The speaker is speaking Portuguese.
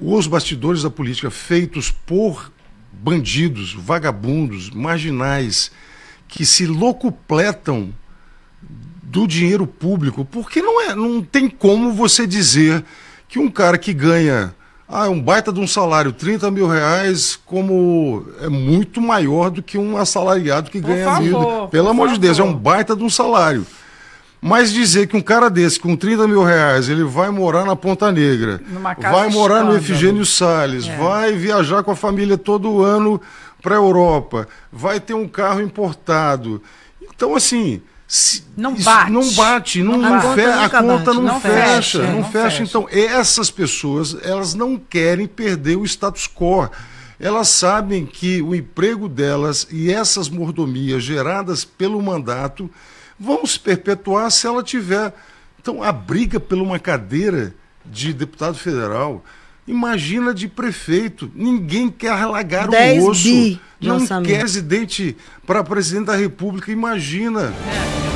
os bastidores da política feitos por bandidos, vagabundos, marginais, que se locupletam do dinheiro público, porque não, é, não tem como você dizer que um cara que ganha ah, um baita de um salário, 30 mil reais, como é muito maior do que um assalariado que por ganha favor, mil. Pelo amor favor. de Deus, é um baita de um salário. Mas dizer que um cara desse com 30 mil reais ele vai morar na Ponta Negra, vai morar no Efigênio Salles, é. vai viajar com a família todo ano para a Europa, vai ter um carro importado. Então, assim. não bate. Não bate, não, não bate, a conta não, não fecha, fecha, não, fecha. Então, essas pessoas, elas não querem perder o status quo elas sabem que o emprego delas e essas mordomias geradas pelo mandato vão se perpetuar se ela tiver. Então, a briga por uma cadeira de deputado federal, imagina de prefeito. Ninguém quer alagar o osso. Bi, não quer presidente para presidente da República, imagina. É.